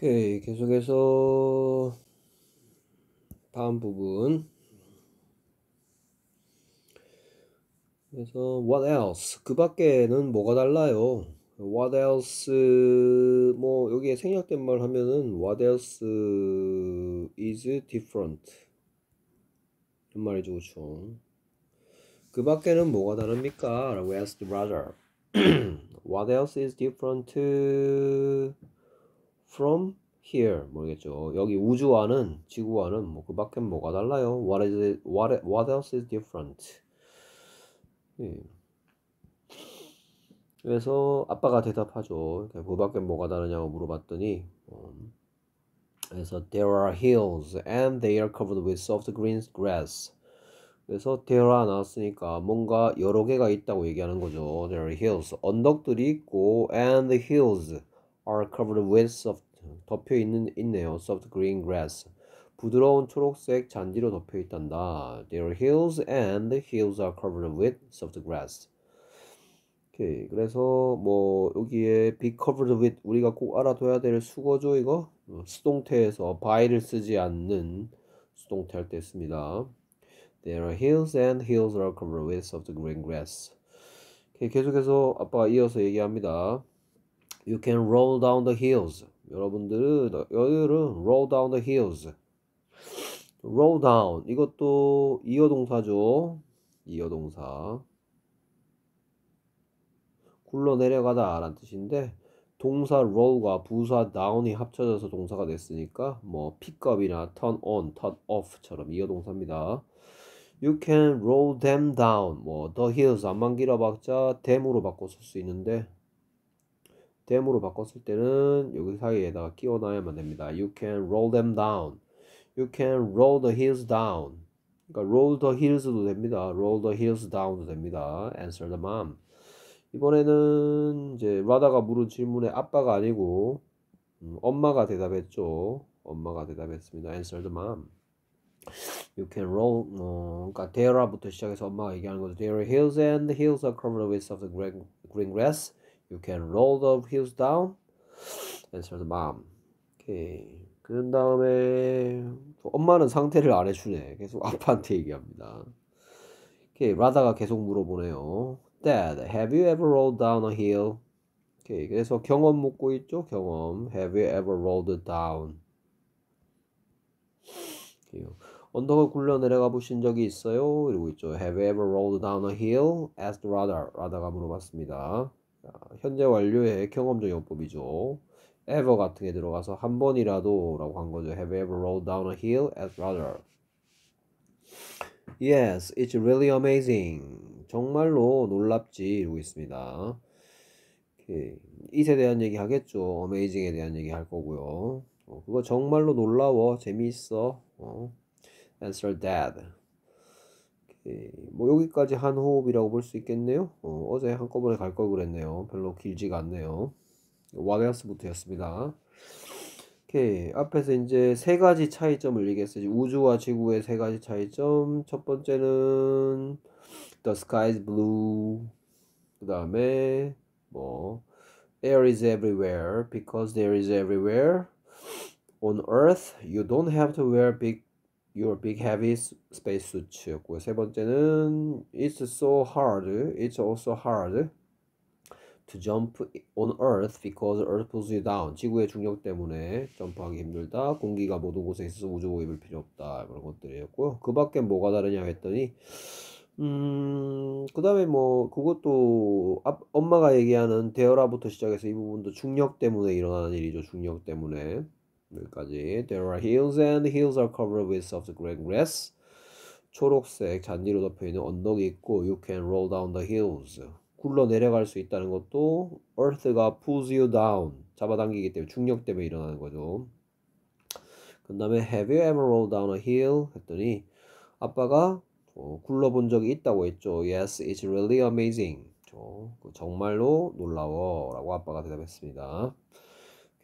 오케이 계속해서 다음 부분 그래서 what else 그 밖에는 뭐가 달라요 what else 뭐 여기에 생략된 말 하면은 what else is different 이런 말이죠 그쵸 그 밖에는 뭐가 다릅니까 라고 asked Roger what else is different from here 모르겠죠. 여기 우주와는 지구와는 뭐 그밖엔 뭐가 달라요? What is it, what what else is different? 예. 그래서 아빠가 대답하죠. 그밖에 뭐가 다르냐고 물어봤더니 음, 그래서 there are hills and they are covered with soft green grass. 그래서 there are 나왔으니까 뭔가 여러 개가 있다고 얘기하는 거죠. There are hills 언덕들이 있고 and the hills are covered with soft 덮여 있는 있네요. soft green grass 부드러운 초록색 잔디로 덮여 있단다. t h e r e a r e hills and hills are covered with soft grass. 오케이. 그래서 뭐 여기에 be covered with 우리가 꼭 알아둬야 될 수거죠 이거 수동태에서 by를 쓰지 않는 수동태 할 때 씁니다. There are hills and hills are covered with soft green grass. 오케이. 계속해서 아빠 이어서 얘기합니다. You can roll down the hills. 여러분들은 여유는 roll down the hills. roll down 이것도 이어동사죠. 이어동사. 굴러 내려가다 라는 뜻인데 동사 roll과 부사 down이 합쳐져서 동사가 됐으니까 뭐 pickup이나 turn on, turn off처럼 이어동사입니다. You can roll them down. 뭐 the hills 안만 길어봤자 them으로 바꿔 쓸 수 있는데 them으로 바꿨을 때는 여기 사이에다가 끼워넣어야만 됩니다. You can roll them down. You can roll the hills down. 그러니까 roll the hills도 됩니다. roll the hills down도 됩니다. answer the mom. 이번에는 이제 라다가 물은 질문에 아빠가 아니고 음, 엄마가 대답했죠. 엄마가 대답했습니다. answer the mom. You can roll, 어, 그러니까 there부터 시작해서 엄마가 얘기하는 거죠. There are hills and the hills are covered with soft green, green grass. You can roll the h e e l s down. answer the mom. 오케이. 그 다음에 엄마는 상태를 안 해주네. 계속 아빠한테 얘기합니다. 오케이. 라다가 계속 물어보네요. Dad, have you ever rolled down a hill? 오케이. 그래서 경험 묻고 있죠. 경험. Have you ever rolled down? 언덕을 굴려 내려가 보신 적이 있어요? 이러고 있죠. Have you ever rolled down a hill? asked Radha. 라다가 물어봤습니다. 현재 완료의 경험적 용법이죠. ever 같은 게 들어가서 한 번이라도 라고 한 거죠. Have you ever rolled down a hill a s rather? Yes, it's really amazing. 정말로 놀랍지 이러고 있습니다. 이에 대한 얘기 하겠죠. amazing에 대한 얘기 할 거고요. 어, 그거 정말로 놀라워, 재미있어. 어. Answer dad. 예, 뭐 여기까지 한 호흡이라고 볼 수 있겠네요. 어, 제 한꺼번에 갈 걸 그랬네요. 별로 길지가 않네요. 와레아스부터였습니다. 앞에서 이제 세 가지 차이점을 얘기했어요. 우주와 지구의 세 가지 차이점. 첫 번째는 The sky is blue. 그 다음에 뭐 Air is everywhere because there is everywhere. On Earth, you don't have to wear big your big heavy space suit였고요. 세 번째는 it's so hard, it's also hard to jump on earth because earth pulls you down. 지구의 중력 때문에 점프하기 힘들다. 공기가 모든 곳에 있어서 우주복 입을 필요 없다. 이런 것들이었고요. 그 밖에 뭐가 다르냐 했더니 음, 그 다음에 뭐, 그것도, 앞, 엄마가 얘기하는 대열화부터 시작해서 이 부분도 중력 때문에 일어나는 일이죠. 중력 때문에. 여기까지 There are hills and hills are covered with soft green grass. 초록색 잔디로 덮여 있는 언덕이 있고 You can roll down the hills. 굴러 내려갈 수 있다는 것도 Earth가 pulls you down. 잡아당기기 때문에 중력 때문에 일어나는 거죠. 그 다음에 Have you ever rolled down a hill? 했더니 아빠가 어, 굴러본 적이 있다고 했죠. Yes, it's really amazing. 정말로 놀라워 라고 아빠가 대답했습니다.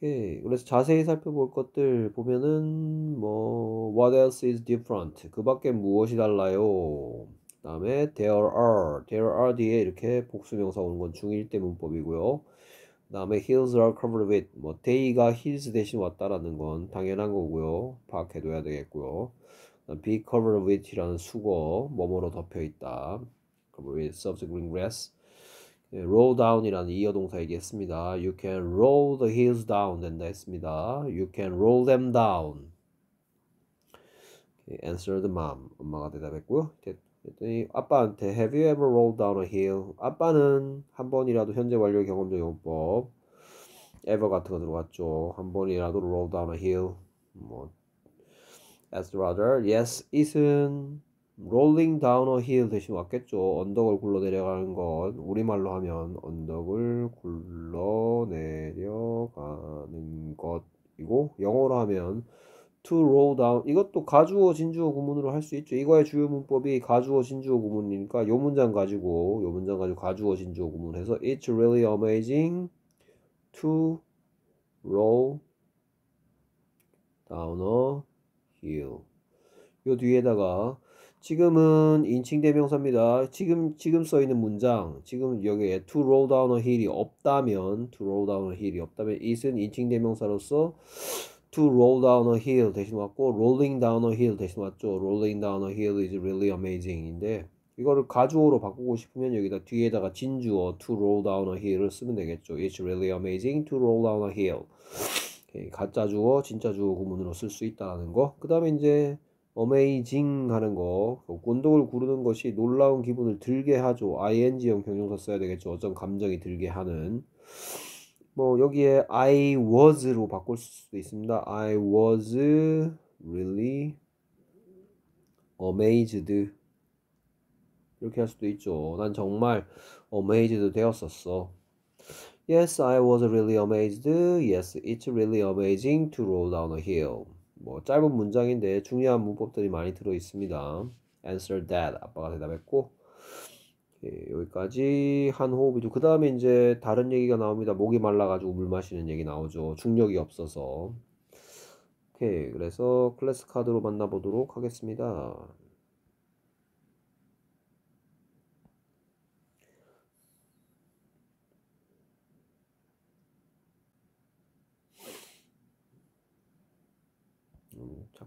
오케이. 그래서 자세히 살펴볼 것들 보면은 뭐 what else is different? 그밖에 무엇이 달라요? 그다음에 there are, there are 뒤에 이렇게 복수명사 오는 건 중일 때 문법이고요. 그다음에 hills are covered with 뭐 day가 hills 대신 왔다라는 건 당연한 거고요. 파악해둬야 되겠고요. be covered with라는 수거 뭐뭐로 덮여 있다. covered with subsequent grass roll down이라는 이어 동사 얘기했습니다. You can roll the hills down 된다 했습니다. You can roll them down. a n s w e r e mom. 엄마가 대답했고요. 아빠한테 Have you ever rolled down a hill? 아빠는 한 번이라도 현재 완료 경험적 용법 ever 같은 거 들어갔죠. 한 번이라도 roll down a hill. 뭐 as rather, yes, isn't rolling down a hill 대신 왔겠죠. 언덕을 굴러 내려가는 건 우리말로 하면 언덕을 굴러 내려가는 것이고 영어로 하면 to roll down 이것도 가주어 진주어 구문으로 할 수 있죠. 이거의 주요 문법이 가주어 진주어 구문이니까 요 문장 가지고 요 문장 가지고 가주어 진주어 구문해서 it's really amazing to roll down a hill 요 뒤에다가 지금은 인칭 대명사입니다. 지금 지금 써 있는 문장 지금 여기에 to roll down a hill이 없다면 to roll down a hill이 없다면 it은 인칭 대명사로서 to roll down a hill 대신 왔고 rolling down a hill 대신 왔죠. rolling down a hill is really amazing인데 이거를 가주어로 바꾸고 싶으면 여기다 뒤에다가 진주어 to roll down a hill을 쓰면 되겠죠. It's really amazing to roll down a hill. 가짜 주어, 진짜 주어 구문으로 쓸 수있다는 거. 그 다음에 이제 어메이징 하는 거 운동을 구르는 것이 놀라운 기분을 들게 하죠 ing형 병용사 써야 되겠죠 어떤 감정이 들게 하는 뭐 여기에 I was로 바꿀 수도 있습니다 I was really amazed 이렇게 할 수도 있죠 난 정말 amazed 되었었어 Yes, I was really amazed. Yes, it's really amazing to roll down a hill. 뭐 짧은 문장인데 중요한 문법들이 많이 들어 있습니다. Answer that. 아빠가 대답했고 예, 여기까지 한 호흡이죠. 그 다음에 이제 다른 얘기가 나옵니다. 목이 말라가지고 물 마시는 얘기 나오죠. 중력이 없어서. 오케이. 그래서 클래스 카드로 만나보도록 하겠습니다.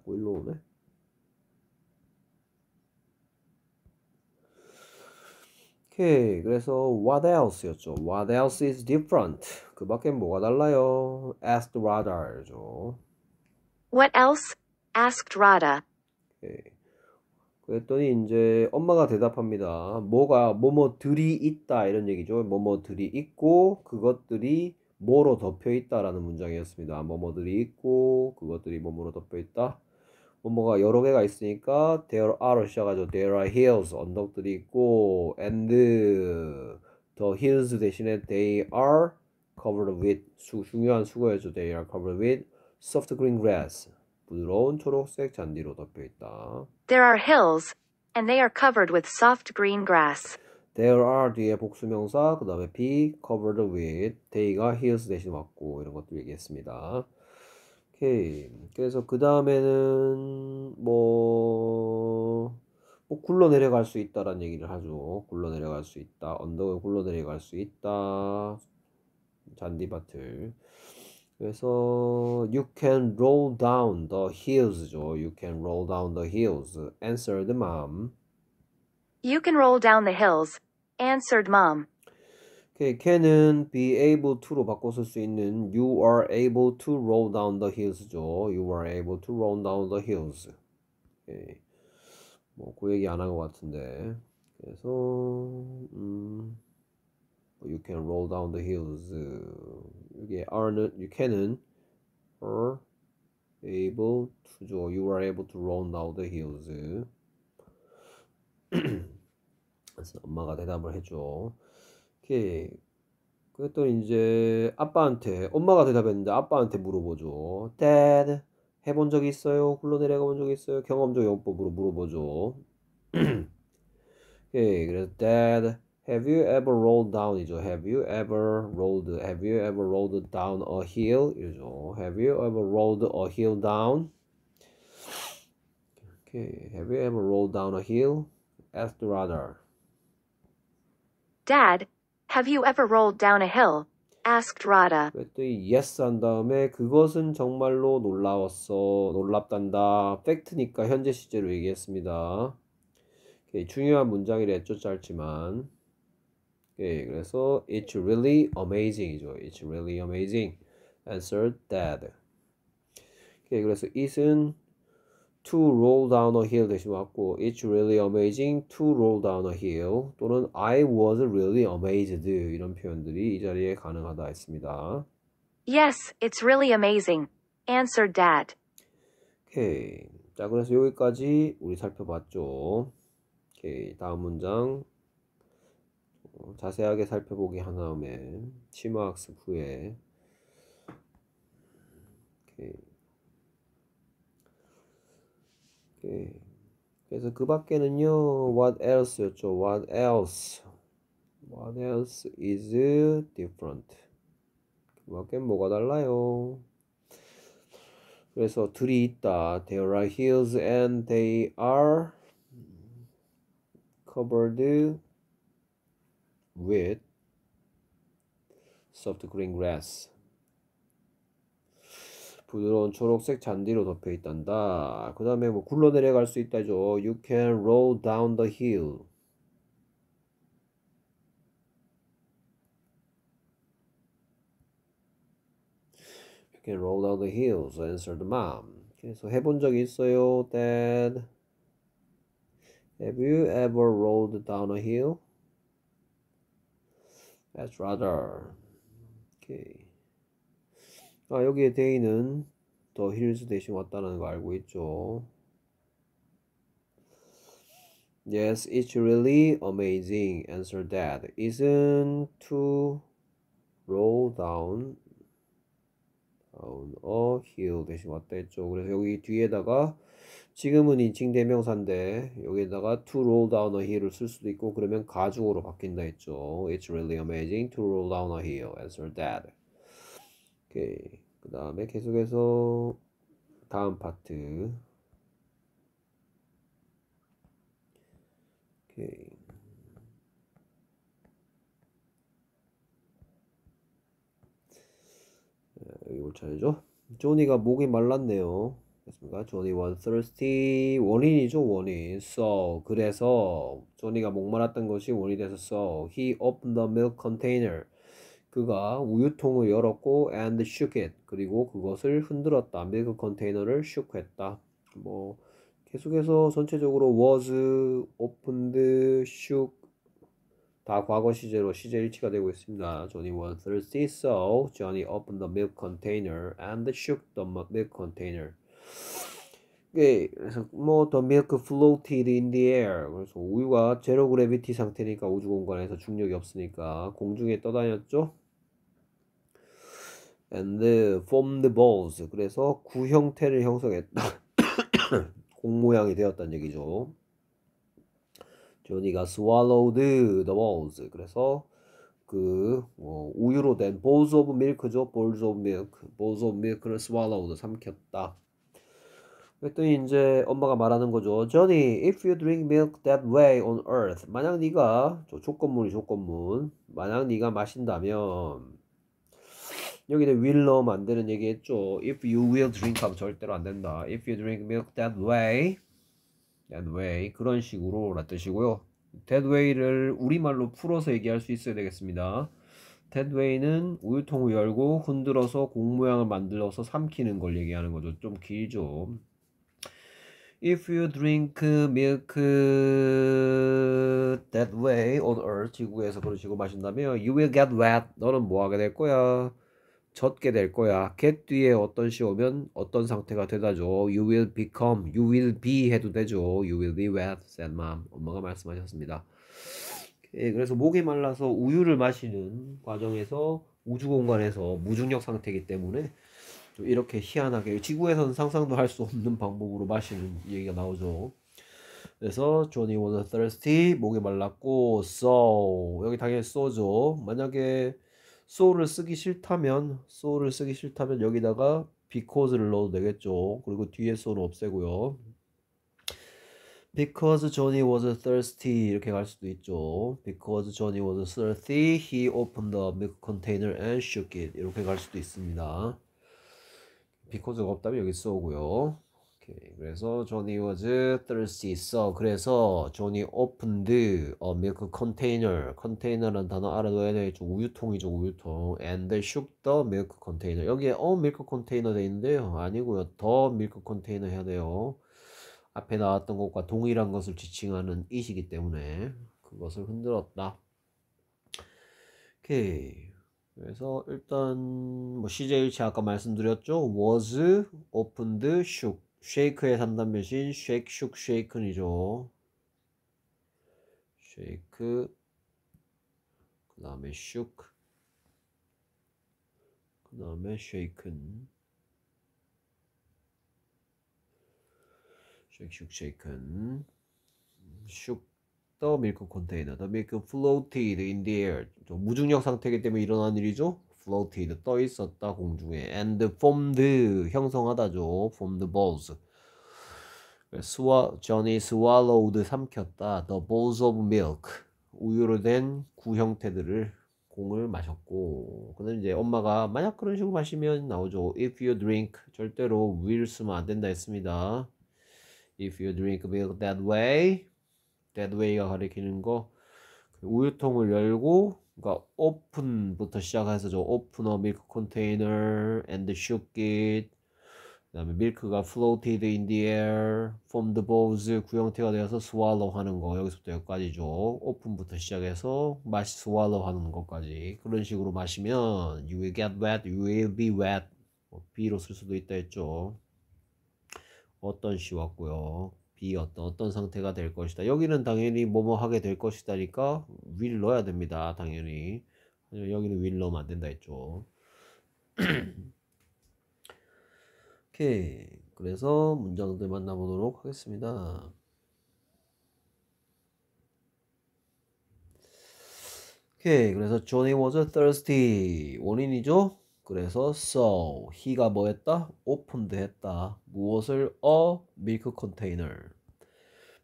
자꾸 일로 오네. 오케이. 그래서 what else였죠. What else is different? 그 밖에 뭐가 달라요? asked Rada죠. What else? asked Rada. 오케이. 그랬더니 이제 엄마가 대답합니다. 뭐가 뭐뭐들이 있다 이런 얘기죠. 뭐뭐들이 있고 그것들이 뭐로 덮여 있다라는 문장이었습니다. 뭐뭐들이 있고 그것들이 뭐뭐로 덮여 있다. 뭐뭐가 여러 개가 있으니까 there are로 시작하죠. There are hills 언덕들이 있고 and the hills 대신에 they are covered with 수, 중요한 수거해줘. They are covered with soft green grass 부드러운 초록색 잔디로 덮여 있다. There are hills and they are covered with soft green grass. There are 뒤에 복수명사 그 다음에 be covered with they가 hills 대신 왔고 이런 것도 얘기했습니다. 오케이. 그래서 그 다음에는 뭐, 뭐 굴러 내려갈 수 있다라는 얘기를 하죠. 굴러 내려갈 수 있다. 언덕을 굴러 내려갈 수 있다. 잔디밭을. 그래서 you can roll down the hills죠. You can roll down the hills. Answered mom. You can roll down the hills. Answered mom. 오케이, can은 be able to로 바꿔 쓸수 있는 you are able to roll down the hills죠. you are able to roll down the hills. 오케이. 뭐그 얘기 안 한 것 같은데. 그래서 음 you can roll down the hills. 이게 are는 you can은 are able to죠. you are able to roll down the hills. 그래서 엄마가 대답을 해줘. 오케이. 그랬더니 이제 아빠한테 엄마가 대답했는데 아빠한테 물어보죠. Dad, 해본 적 있어요? 굴러내려가 본적 있어요? 경험적 용법으로 물어보죠. 오케이. 그래서 Dad, Have you ever rolled down이죠. Have you ever rolled? Have you ever rolled down a hill? 이죠. Have you ever rolled a hill down? Okay. Have you ever rolled down a hill? Asked the rather. Dad, Have you ever rolled down a hill? asked Rada. 그랬더니 yes 한 다음에 그것은 정말로 놀라웠어. 놀랍단다. 팩트니까 현재 시제로 얘기했습니다. 중요한 문장이랬죠. 짧지만. 예, 그래서 it's really amazing이죠. It's really amazing. answered dad. 예, 그래서 it은 to roll down a hill 대신 왔고 it's really amazing to roll down a hill 또는 I was really amazed 이런 표현들이 이 자리에 가능하다 했습니다. Yes, it's really amazing. Answered Dad. 오케이. 자, 그래서 여기까지 우리 살펴봤죠. 오케이. 다음 문장 자세하게 살펴보기 한 다음에 심화 학습 후에 오케이. 오케이. 그래서 그 밖에는요. What else였죠. What else? What else is different? 그 밖엔 뭐가 달라요? 그래서 둘이 있다. There are hills and they are covered with soft green grass. 부드러운 초록색 잔디로 덮여 있단다. 그 다음에 뭐 굴러 내려갈 수 있다죠. You can roll down the hill. can roll down the hills, answered mom. 그래서 해본 적이 있어요, dad. Have you ever rolled down a hill? That's rather. Okay. 아, 여기에 데이는 더힐스 대신 왔다는 거 알고 있죠. Yes, it's really amazing, answered a d Isn't to roll down down a hill 대신 왔다 했죠. 그래서 여기 뒤에다가 지금은 인칭 대명사인데 여기에다가 to roll down a hill을 쓸 수도 있고 그러면 가중으로 바뀐다 했죠. It's really amazing to roll down a hill, answered a d 오케이. 그 다음에 계속해서 다음 파트. 오케이. 여기 올 차례죠. 조니가 목이 말랐네요. 그습니까 조니 원 thirsty 원인이죠 원인. So 그래서 조니가 목말랐던 것이 원이 돼서 so he opened the milk container. 그가 우유통을 열었고 and shook it 그리고 그것을 흔들었다. 밀크 컨테이너를 shook 했다. 뭐 계속해서 전체적으로 was, opened, shook 다 과거 시제로 시제 일치가 되고 있습니다. Johnny was thirsty, so Johnny opened the milk container and shook the milk container. 예, 그래서 뭐 the milk floated in the air. 그래서 우유가 제로 그래비티 상태니까 우주 공간에서 중력이 없으니까 공중에 떠다녔죠. and formed balls. 그래서 구 형태를 형성했다. 공 모양이 되었다는 얘기죠. 조니가 swallowed the balls. 그래서 그 어, 우유로 된 balls of milk죠. balls of milk. balls of milk를 swallowed 삼켰다. 그랬더니 이제 엄마가 말하는 거죠. Johnny, if you drink milk that way on earth. 만약 네가 저조건물이조건물 만약 네가 마신다면 여기도 will로 만드는 얘기했죠. If you will drink 하면 절대로 안 된다. If you drink milk that way, that way 그런 식으로 라 뜻이고요. that way를 우리말로 풀어서 얘기할 수 있어야 되겠습니다. that way는 우유통을 열고 흔들어서 공 모양을 만들어서 삼키는 걸 얘기하는 거죠. 좀 길죠. If you drink milk that way on earth 지구에서 그런 식으로 마신다면 you will get wet 너는 뭐 하게 될 거야 젖게 될 거야. get 뒤에 어떤 시 오면 어떤 상태가 되다죠. you will become, you will be 해도 되죠. you will be wet, said mom. 엄마가 말씀하셨습니다. 예, 그래서 목이 말라서 우유를 마시는 과정에서 우주 공간에서 무중력 상태이기 때문에 이렇게 희한하게 지구에서는 상상도 할 수 없는 방법으로 마시는 얘기가 나오죠. 그래서 Johnny was thirsty 목이 말랐고 so 여기 당연히 so죠. 만약에 so를 쓰기 싫다면 so를 쓰기 싫다면 여기다가 because를 넣어도 되겠죠. 그리고 뒤에 so는 없애고요. Because Johnny was thirsty 이렇게 갈 수도 있죠. Because Johnny was thirsty, he opened the milk container and shook it 이렇게 갈 수도 있습니다. because가 없다면 여기 so고요. 오케이. 그래서 Johnny was thirsty. So 그래서 Johnny opened a milk container. 컨테이너란 단어 알아둬야 되겠죠. 우유통이죠. 우유통. And shook the milk container. 여기에 a milk container 돼 있는데요. 아니고요. 더 milk container 해야 돼요. 앞에 나왔던 것과 동일한 것을 지칭하는 이시기 때문에 그것을 흔들었다. 오케이. 그래서 일단 뭐 시제 일치 아까 말씀드렸죠. was opened shook 쉐이크의 3단 변신 쉐이크 슉 쉐이큰이죠 쉐이크 그 다음에 슉그 다음에 쉐이큰 이 슉슉 쉐이큰 슉더 밀크 컨테이너 더 밀크 플로티드 인디 에어 무중력 상태이기 때문에 일어난 일이죠 floated 떠 있었다 공중에 and formed 형성하다죠 formed balls 스와 Johnny swallowed 삼켰다 the balls of milk 우유로 된 구형태들을 공을 마셨고 그는 이제 엄마가 만약 그런 식으로 마시면 나오죠 if you drink 절대로 will 쓰면 안 된다 했습니다 if you drink milk that way that way가 가리키는 거 우유통을 열고 그러니까 open부터 시작해서 저 open a milk container and shook it 그다음에 milk가 floated in the air from the balls 구형태가 되어서 swallow 하는 거 여기서부터 여기까지죠. open부터 시작해서 마시 swallow 하는 것까지 그런 식으로 마시면 you will get wet, you will be wet 뭐 B로 쓸 수도 있다 했죠. 어떤 시 왔고요. b 어떤 어떤 상태가 될 것이다. 여기는 당연히 뭐뭐 하게 될 것이다니까 will 넣어야 됩니다. 당연히 여기는 will 넣으면 안 된다 했죠. 오케이 그래서 문장들 만나보도록 하겠습니다. 오케이 그래서 Johnny was thirsty 원인이죠. 그래서 so he가 뭐했다? 오픈드 했다. 무엇을 a 밀크 컨테이너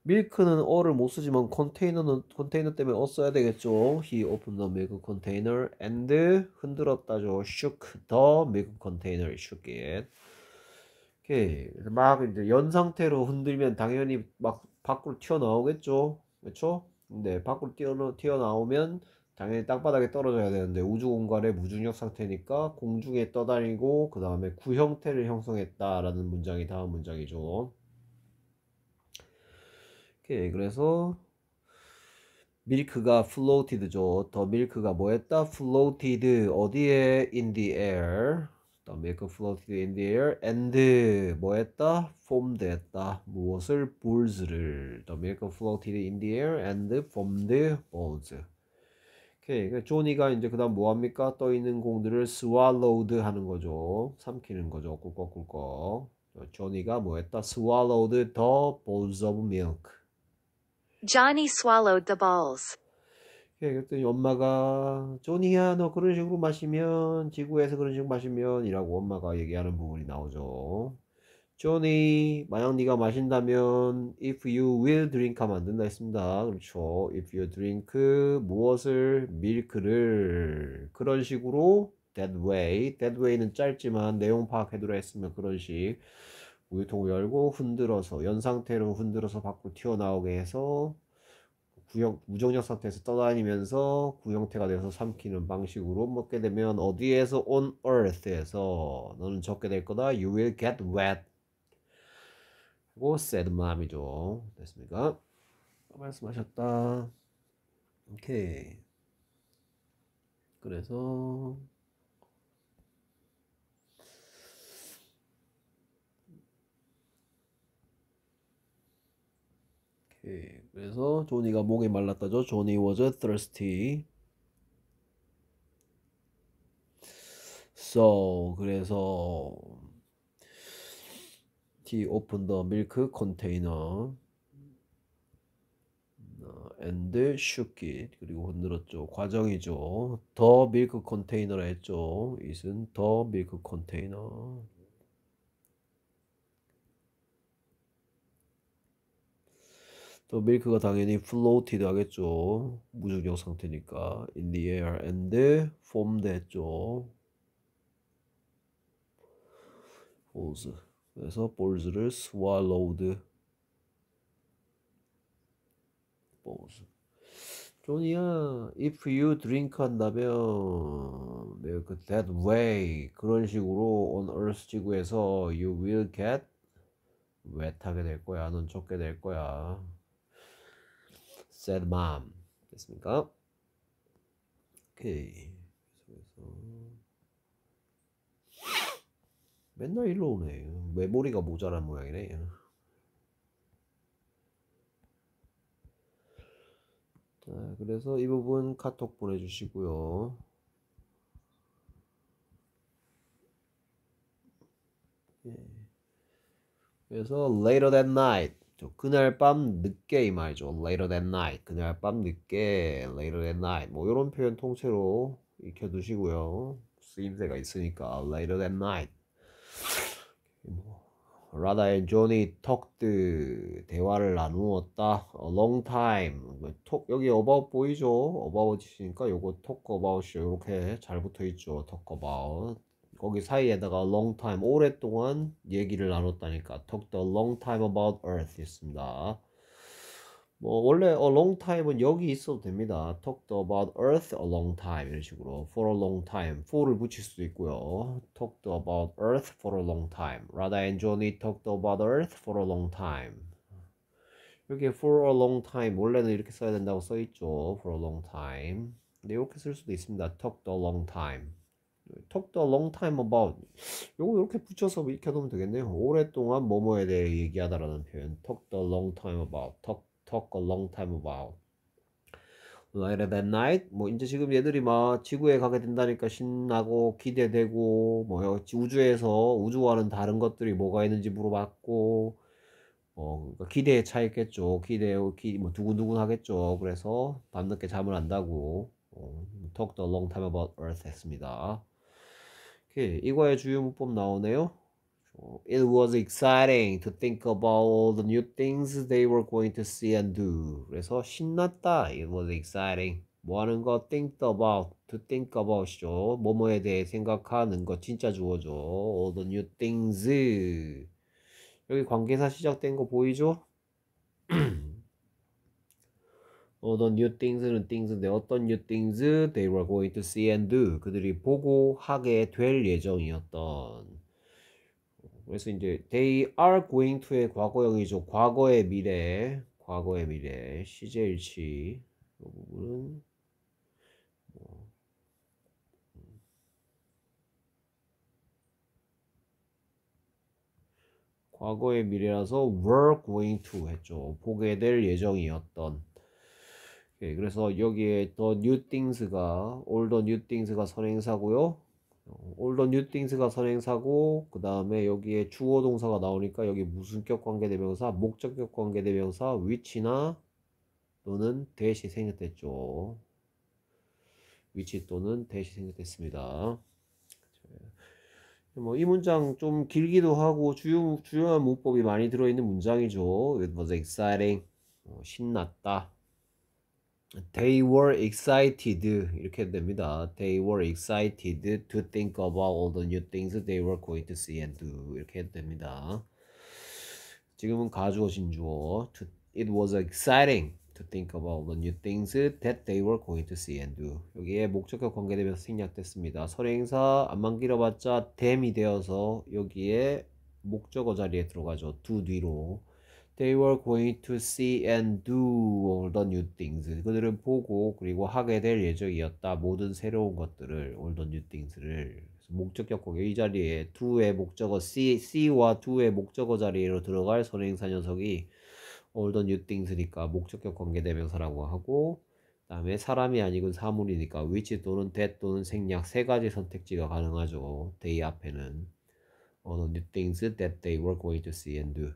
밀크는 어를 못 쓰지만 컨테이너는 컨테이너 때문에 어 써야 되겠죠. He opened the milk container and 흔들었다죠. shook the milk container, shook it. 오케이. 막 이제 연 상태로 흔들면 당연히 막 밖으로 튀어나오겠죠. 그렇죠? 근데 밖으로 튀어 튀어나오면 당연히 땅바닥에 떨어져야 되는데 우주 공간의 무중력 상태니까 공중에 떠다니고 그 다음에 구 형태를 형성했다라는 문장이 다음 문장이죠. 오케이 그래서 밀크가 floated죠. 더 밀크가 뭐했다? floated 어디에? in the air. 더 밀크 floated in the air and 뭐했다? formed 했다. 무엇을? bulls를. 더 밀크 floated in the air and formed balls. 오케이. 그러니까 조니가 이제 그다음 뭐 합니까? 떠 있는 공들을 swallowed 하는 거죠. 삼키는 거죠. 꿀꺽꿀꺽. 조니가 뭐했다? swallowed the balls of milk. Johnny swallowed the balls. 예, 그랬더니 엄마가 조니야 너 그런 식으로 마시면 지구에서 그런 식으로 마시면 이라고 엄마가 얘기하는 부분이 나오죠. 조니 만약 네가 마신다면 if you will drink 하면 안 했습니다. 그렇죠. if you drink 무엇을 밀크를 그런 식으로 that way that way는 짧지만 내용 파악해두라 했으면 그런 식 우유통을 열고 흔들어서 연상태로 흔들어서 밖으로 튀어나오게 해서 구형 무정력 상태에서 떠다니면서 구형태가 되어서 삼키는 방식으로 먹게 되면 어디에서 on earth에서 너는 적게 될 거다 you will get wet 그고 sad m o 이죠 됐습니까 말씀하셨다 오케이 그래서 오케이. 예, 그래서 조니가 목이 말랐다죠. 조니 was thirsty. So 그래서 he opened the milk container and shook it 그리고 흔들었죠. 과정이죠. 더 밀크 컨테이너라 했죠. 이은 더 밀크 컨테이너. 또 밀크가 당연히 floated 하겠죠. 무중력 상태니까 in the air and formed 했죠. balls. 그래서 balls를 swallowed. balls. 존이야, if you drink 한다면 milk that way 그런 식으로 on earth 지구에서 you will get wet 하게 될 거야. 넌 젖게 될 거야. said mom. 됐습니까? 오케이. 계속서 맨날 일로 오네. 메모리가 모자란 모양이네. 자, 그래서 이 부분 카톡 보내주시고요. 예. 그래서 later that night 그날 밤 늦게 이 말이죠. later that night. 그날 밤 늦게 later that night. 뭐 이런 표현 통째로 익혀 두시고요. 쓰임새가 있으니까 later that night. 뭐 라다 앤 조니 턱드 대화를 나누었다. A long time. 톡 여기 about 보이죠? about이시니까 요거 talk about 이렇게 잘 붙어 있죠. talk about. 거기 사이에다가 long time 오랫동안 얘기를 나눴다니까 t a l k the long time about earth 있습니다. 뭐 원래 a long time은 여기 있어도 됩니다. t a l k t h e about earth a long time 이런 식으로 for a long time for를 붙일 수도 있고요. t a l k t h e about earth for a long time. r a t h e a and Johnny t a l k t h e about earth for a long time. 이렇게 for a long time 원래는 이렇게 써야 된다고 써 있죠. for a long time. 근데 이렇게 쓸 수도 있습니다. t a l k the long time. talked a long time about 요거 이렇게 붙여서 이렇게 하면 되겠네요 오랫동안 뭐뭐에 대해 얘기하다라는 표현 talked a long time about talk, talk a long time about later that night 뭐 이제 지금 얘들이 막 지구에 가게 된다니까 신나고 기대되고 뭐 우주에서 우주와는 다른 것들이 뭐가 있는지 물어봤고 어 그러니까 기대에 차 있겠죠 기대에 기, 뭐 두근두근 하겠죠 그래서 밤늦게 잠을 안다고 어, talked a long time about earth 했습니다 오케이, 이거의 주요 문법 나오네요. It was exciting to think about all the new things they were going to see and do. 그래서 신났다. It was exciting. 뭐 하는 거 think about, to think about이죠. 뭐뭐에 대해 생각하는 거 진짜 주어죠. All the new things. 여기 관계사 시작된 거 보이죠? 어, the new things는 things인데 어떤 new things they were going to see and do 그들이 보고 하게 될 예정이었던 그래서 이제 they are going to의 과거형이죠 과거의 미래 과거의 미래 시제일치 이 부분은 뭐. 과거의 미래라서 were going to 했죠 보게 될 예정이었던 오 예, 그래서 여기에 더뉴띵스가올 l 뉴띵스가 선행사고요. 올 l 뉴띵스가 선행사고 그 다음에 여기에 주어 동사가 나오니까 여기 무슨 격 관계대명사, 목적격 관계대명사, 위치나 또는 대시 생겼댔죠 위치 또는 대시 생겼댔습니다뭐이 예, 문장 좀 길기도 하고 주요 주요한 문법이 많이 들어있는 문장이죠. It was exciting. 어, 신났다. They were excited 이렇게 됩니다. They were excited to think about all the new things they were going to see and do 이렇게 됩니다. 지금은 가주어 신주어. It was exciting to think about all the new things that they were going to see and do. 여기에 목적격 관계되면서 생략됐습니다. 설행사 안만 길어봤자 them이 되어서 여기에 목적어 자리에 들어가죠. do 뒤로. They were going to see and do all the new things. 그들은 보고 그리고 하게 될 예정이었다. 모든 새로운 것들을 all the new things를 목적격곡 이 자리에 do의 목적어 see, see와 do의 목적어 자리로 들어갈 선행사 녀석이 all the new things니까 목적격 관계대명사라고 하고 다음에 사람이 아니군 사물이니까 위치 또는 that 또는 생략 세 가지 선택지가 가능하죠. 데이 앞에는 all the new things that they were going to see and do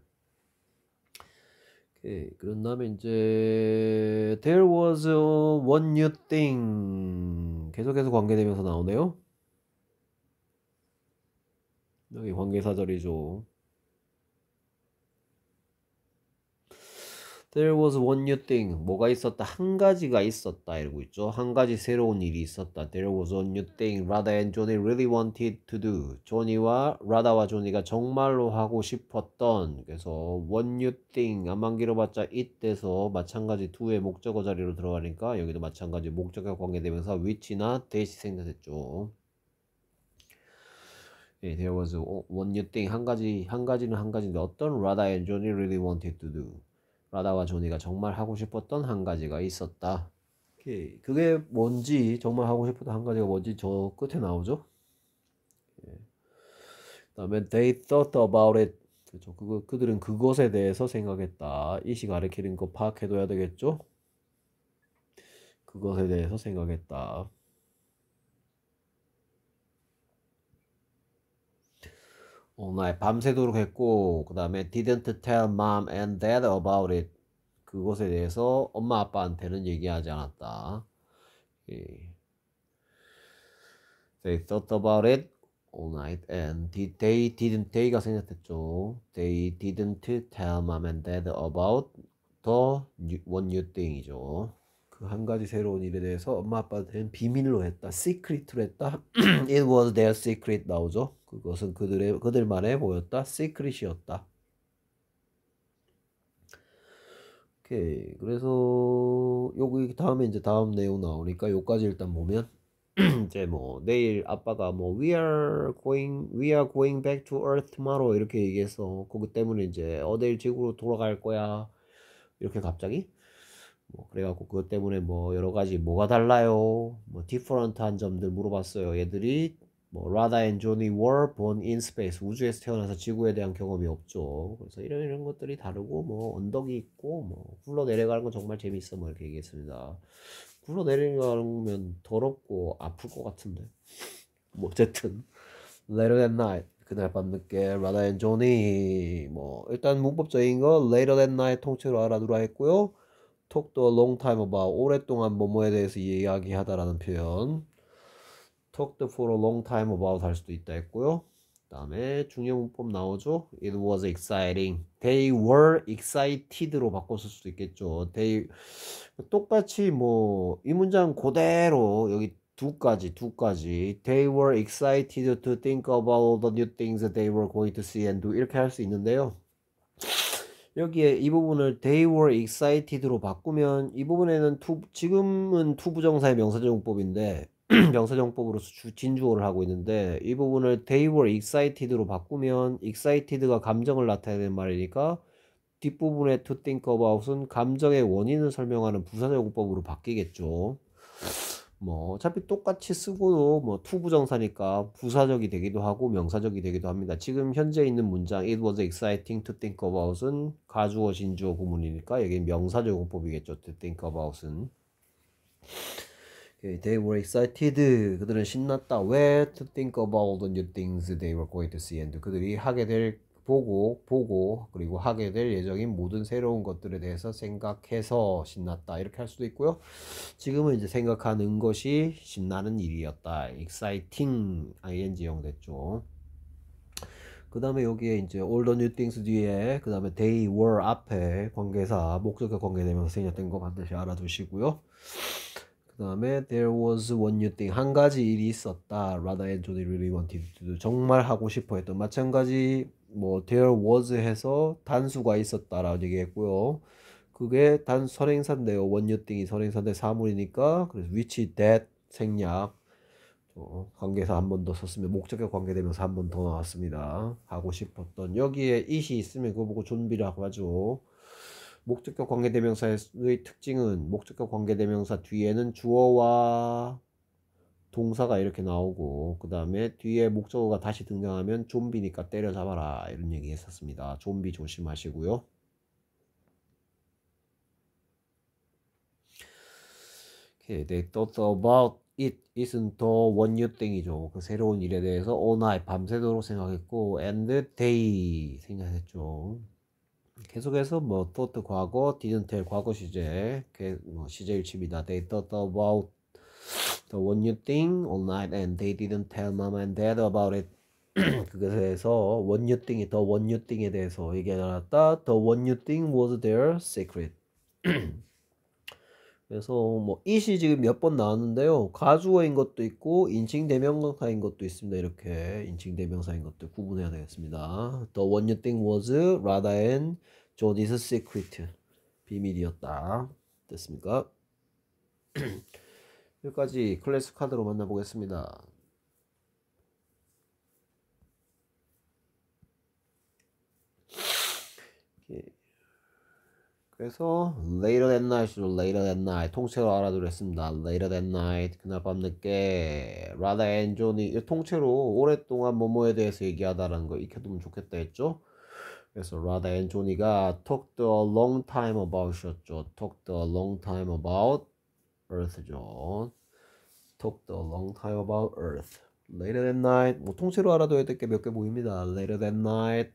예, 그런 다음에 이제 there was one new thing 계속해서 관계되면서 나오네요. 여기 관계사절이죠. There was one new thing. 뭐가 있었다? 한 가지가 있었다. 이러고 있죠. 한 가지 새로운 일이 있었다. There was one new thing. Rada and Johnny really wanted to do. 조니와 라다와 조니가 정말로 하고 싶었던. 그래서 one new thing. 안만 길어봤자 it 돼서 마찬가지 두의 목적어 자리로 들어가니까 여기도 마찬가지 목적격 관계되면서 which나 t h a t 생략됐죠. 예, there was one new thing. 한 가지, 한 가지는 한 가지인데 어떤 Rada and Johnny really wanted to do. 라다와 조니가 정말 하고 싶었던 한 가지가 있었다. 오케이. 예, 그게 뭔지 정말 하고 싶었던 한 가지가 뭔지 저 끝에 나오죠. 예. 그다음에 they thought about it. 그죠. 그거 그들은 그것에 대해서 생각했다. 이시 가르키는 거 파악해둬야 되겠죠. 그것에 대해서 생각했다. 오늘 밤새도록 했고 그 다음에 didn't tell mom and dad about it 그것에 대해서 엄마 아빠한테는 얘기하지 않았다. 예. They thought about it all night and did they didn't they가 생략됐죠. They didn't tell mom and dad about the one new thing이죠. 그한 가지 새로운 일에 대해서 엄마 아빠한테는 비밀로 했다. 시크릿으로 했다. It was their secret 나오죠. 그것은 그들의 그들만의 보였다 시크릿이었다. 오케이. 그래서 여기 다음에 이제 다음 내용 나오니까 요까지 일단 보면 이제 뭐 내일 아빠가 뭐 we are going we are going back to earth tomorrow 이렇게 얘기해서 그것 때문에 이제 어딜일 지구로 돌아갈 거야. 이렇게 갑자기 뭐 그래갖고 그것 때문에 뭐 여러 가지 뭐가 달라요? 뭐 디퍼런트한 점들 물어봤어요. 얘들이 뭐 라다 앤 존이 월 born in space 우주에서 태어나서 지구에 대한 경험이 없죠. 그래서 이런 이런 것들이 다르고 뭐 언덕이 있고 뭐 굴러 내려가는 건 정말 재밌어 뭐 이렇게 얘기했습니다. 굴러 내려가면 더럽고 아플 것 같은데. 뭐 어쨌든 later that night 그날 밤늦게 라다 앤 존이 뭐 일단 문법적인 거 later that night 통째로 알아두라 했고요. talked a long time about 오랫동안 뭐뭐에 대해서 이야기하다라는 표현 talked for a long time about 할 수도 있다 했고요. 다음에 중요 문법 나오죠. It was exciting. They were excited로 바꿨을 수도 있겠죠. They 똑같이 뭐 이 문장 그대로 여기 두 가지 두 가지 They were excited to think about all the new things that they were going to see and do 이렇게 할 수 있는데요. 여기에 이 부분을 they were excited로 바꾸면 이 부분에는 투, 지금은 투부정사의 명사정법인데 명사정법으로 진주어를 하고 있는데 이 부분을 they were excited로 바꾸면 excited가 감정을 나타내는 말이니까 뒷부분의 to think about은 감정의 원인을 설명하는 부사정법으로 바뀌겠죠. 뭐 어차피 똑같이 쓰고도 뭐 투부정사니까 부사적이 되기도 하고 명사적이 되기도 합니다. 지금 현재 있는 문장 It was exciting to think about은 가주어 진주어 구문이니까 여기 명사적 용법이겠죠. To think about은 They were excited. 그들은 신났다. Where to think about the new things they were going to see. And 그들이 하게 될 보고 보고 그리고 하게 될 예정인 모든 새로운 것들에 대해서 생각해서 신났다 이렇게 할 수도 있고요. 지금은 이제 생각하는 것이 신나는 일이었다. exciting ing형 됐죠. 그 다음에 여기에 이제 all the new things 뒤에 그 다음에 they were 앞에 관계사 목적격 관계되면서 생략된 거 반드시 알아두시고요. 그 다음에 there was one new thing 한 가지 일이 있었다 rather than really wanted to do 정말 하고 싶어 했던 마찬가지 뭐 there was 해서 단수가 있었다라고 얘기했고요. 그게 단 선행사인데요. 원유띵이 선행사인데 사물이니까 그래서 which that 생략 어, 관계사 한 번 더 썼으면 목적격 관계되면서 한번 더 나왔습니다. 하고 싶었던 여기에 it이 있으면 그거 보고 준비를하고 하죠. 목적격 관계대명사의 특징은 목적격 관계대명사 뒤에는 주어와 동사가 이렇게 나오고 그 다음에 뒤에 목적어가 다시 등장하면 좀비니까 때려잡아라 이런 얘기 했었습니다. 좀비 조심하시고요. Okay, they thought about it isn't the one new thing이죠. 그 새로운 일에 대해서 all night 밤새도록 생각했고 and day 생각했죠. 계속해서 뭐 thought 과거, didn't tell 과거 시제, 뭐 시제 일치입니다. They thought about the one new thing all night and they didn't tell mama and dad about it. 그것에 대해서 one new thing이 the one new thing에 대해서 얘기해 나왔다. The one new thing was their secret. 그래서 뭐 it이 지금 몇 번 나왔는데요. 가주어인 것도 있고 인칭 대명사인 것도 있습니다. 이렇게 인칭 대명사인 것도 구분해야 되겠습니다. The one you think was Radha and Jody's secret. 비밀이었다. 됐습니까? 여기까지 클래스 카드로 만나보겠습니다. 그래서 later that night으로 later that night 통째로 알아두려 했습니다. later that night 그날 밤늦게 rather and Johnny 통째로 오랫동안 뭐뭐에 대해서 얘기하다라는 거 익혀두면 좋겠다 했죠. 그래서 rather and Johnny가 talked a long time about이었죠. talked a long time about Earth죠. Talked a long time about Earth. Later that night. 뭐 통째로 알아둬야 될게몇 개 보입니다. Later that night.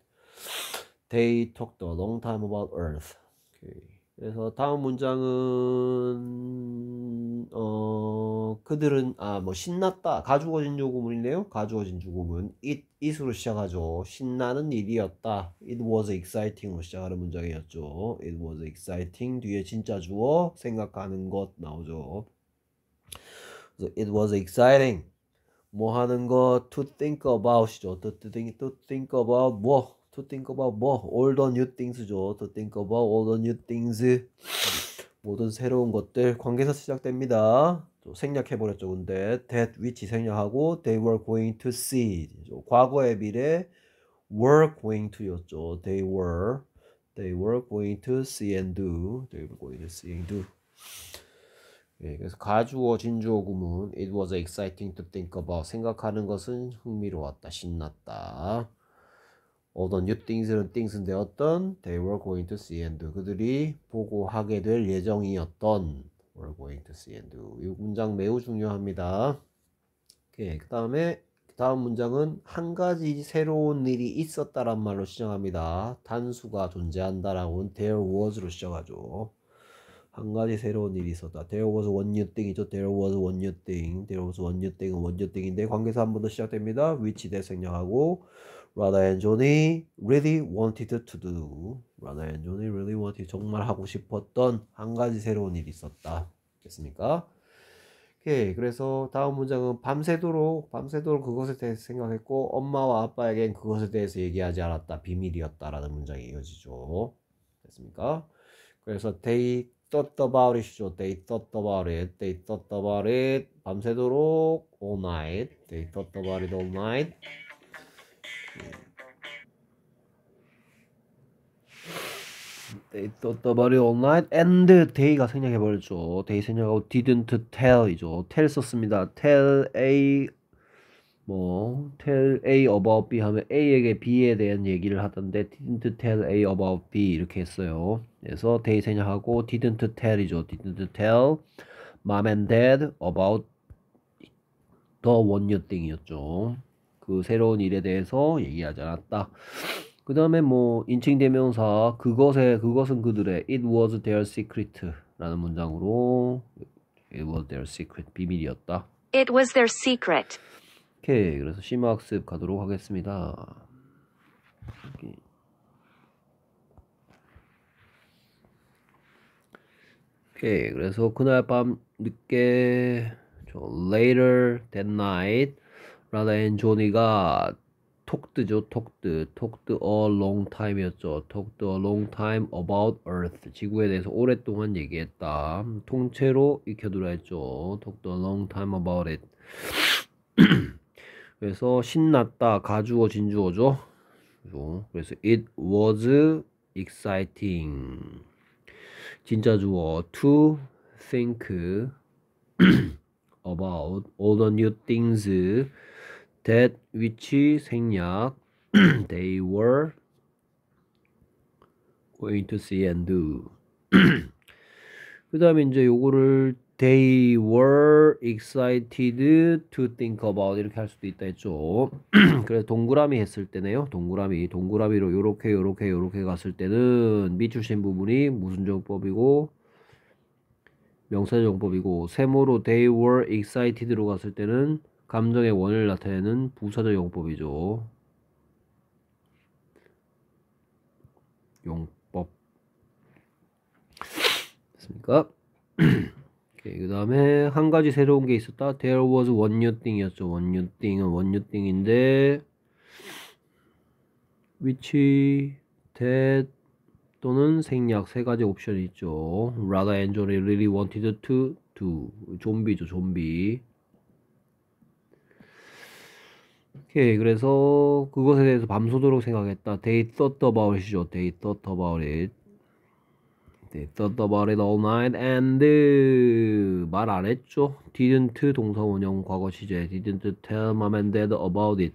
They talked a long time about Earth. 오케이. 그래서 다음 문장은 어 그들은 아 뭐 신났다 가주어진 요구문인데요 가주어진 요구문 it it으로 시작하죠 신나는 일이었다 it was exciting으로 시작하는 문장이었죠 it was exciting 뒤에 진짜 주어 생각하는 것 나오죠 그래서 it was exciting 뭐 하는 거 to think about이죠 to think to think about 뭐 to think about 뭐 all the new things죠. to think about all the new things 모든 새로운 것들 관계에서 시작됩니다. 생략해 버렸죠. 근데 that which 생략하고 they were going to see 과거의 미래 were going to였죠. they were they were going to see and do they were going to see and do 예, 그래서 가주어 진주어 구문 it was exciting to think about 생각하는 것은 흥미로웠다 신났다 어떤 new things는 things인데 어떤 they were going to see and do 그들이 보고 하게 될 예정이었던 were going to see and do 이 문장 매우 중요합니다. 오케이 그 다음에 다음 문장은 한 가지 새로운 일이 있었다란 말로 시작합니다. 단수가 존재한다라고는 there was로 시작하죠. 한 가지 새로운 일이 있었다. There was one new thing이죠. There was one new thing. There was one new thing은 one new thing인데 관계사 한 번 더 시작됩니다. which 대생략하고 Rather and Johnny really wanted to do. Rather and Johnny really wanted 정말 하고 싶었던 한 가지 새로운 일이 있었다. 됐습니까? 오케이. 그래서 다음 문장은 밤새도록 밤새도록 그것에 대해서 생각했고 엄마와 아빠에겐 그것에 대해서 얘기하지 않았다. 비밀이었다라는 문장이 이어지죠. 됐습니까? 그래서 they thought about it이죠. They thought about it. They thought about it. 밤새도록 all night. They thought about it all night. They thought about it all night and they가 생략해버렸죠. they 생략하고 didn't tell이죠. tell 썼습니다. tell a 뭐 tell A about B 하면 A에게 B에 대한 얘기를 하던데 didn't tell A about B 이렇게 했어요. 그래서 they 생략하고 didn't tell이죠. didn't tell mom and dad about the one year thing이었죠. 그 새로운 일에 대해서 얘기하지 않았다. 그 다음에 뭐 인칭 대명사 그것의 그것은 그들의 it was their secret라는 문장으로 it was their secret 비밀이었다. It was their secret. 오케이 그래서 심화 학습 가도록 하겠습니다. 오케 오케이 그래서 그날 밤 늦게 저 later that night 라다 앤 조니가 톡드죠 톡드 톡드 a long time이었죠 톡드 a long time about earth 지구에 대해서 오랫동안 얘기했다 통째로 익혀두라 했죠 톡드 a long time about it 그래서 신났다 가주어 진주어죠 그래서 it was exciting 진짜 주어 to think about all the new things that 위치 생략 they were going to see and do 그 다음에 이제 요거를 they were excited to think about 이렇게 할 수도 있다 했죠 그래서 동그라미 했을 때네요 동그라미 동그라미로 요렇게 요렇게 요렇게 갔을 때는 밑줄신 부분이 무슨 정법이고 명사정법이고 세모로 they were excited로 갔을 때는 감정의 원을 나타내는 부사적 용법이죠. 용법. 됐습니까? 그 다음에 한 가지 새로운 게 있었다. There was one new thing 이었죠. one new thing은 one new thing인데 which, that 또는 생략 세 가지 옵션이 있죠. rather and Johnny really wanted to do 좀비죠. 좀비 오케이 그래서 그것에 대해서 밤새도록 생각했다 They thought about it이죠 They thought about it They thought about it all night and 말안 했죠 Didn't 동사원형 과거 시제 Didn't tell mom and dad about it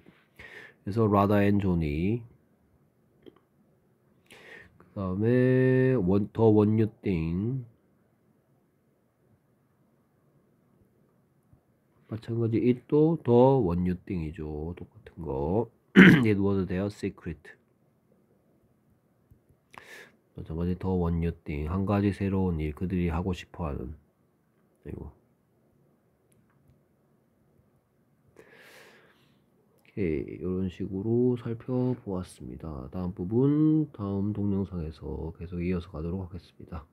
그래서 rather and Johnny 그 다음에 what, the one you think 마찬가지 이또더 원유 띵이죠 똑같은 거 it was their secret 마찬가지 더 원유 띵한 가지 새로운 일 그들이 하고 싶어하는 이거 이런 식으로 살펴보았습니다 다음 부분 다음 동영상에서 계속 이어서 가도록 하겠습니다